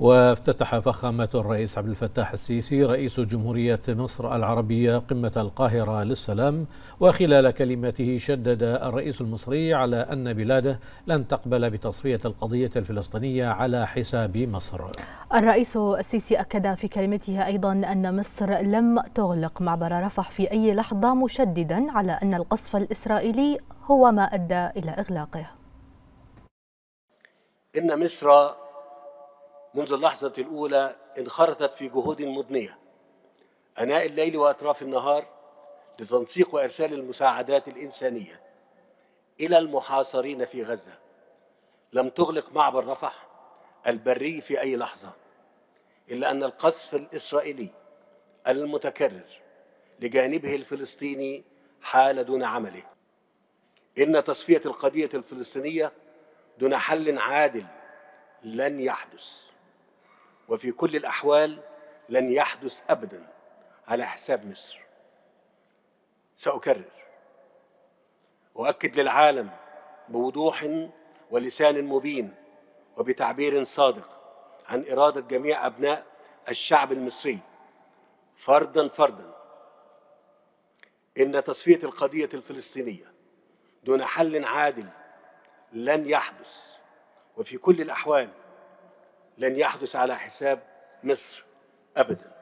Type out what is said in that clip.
وافتتح فخامة الرئيس عبد الفتاح السيسي رئيس جمهورية مصر العربية قمة القاهرة للسلام وخلال كلمته شدد الرئيس المصري على أن بلاده لن تقبل بتصفية القضية الفلسطينية على حساب مصر الرئيس السيسي أكد في كلمته أيضا أن مصر لم تغلق معبر رفح في أي لحظة مشددا على أن القصف الإسرائيلي هو ما أدى إلى إغلاقه إن مصر منذ اللحظة الأولى انخرطت في جهود مضنية أناء الليل وأطراف النهار لتنسيق وإرسال المساعدات الإنسانية إلى المحاصرين في غزة لم تغلق معبر رفح البري في أي لحظة إلا أن القصف الإسرائيلي المتكرر لجانبه الفلسطيني حال دون عمله إن تصفية القضية الفلسطينية دون حل عادل لن يحدث وفي كل الأحوال لن يحدث أبدا على حساب مصر سأكرر وأكد للعالم بوضوح ولسان مبين وبتعبير صادق عن إرادة جميع أبناء الشعب المصري فردا فردا إن تصفية القضية الفلسطينية دون حل عادل لن يحدث وفي كل الأحوال لن يحدث على حساب مصر ابدا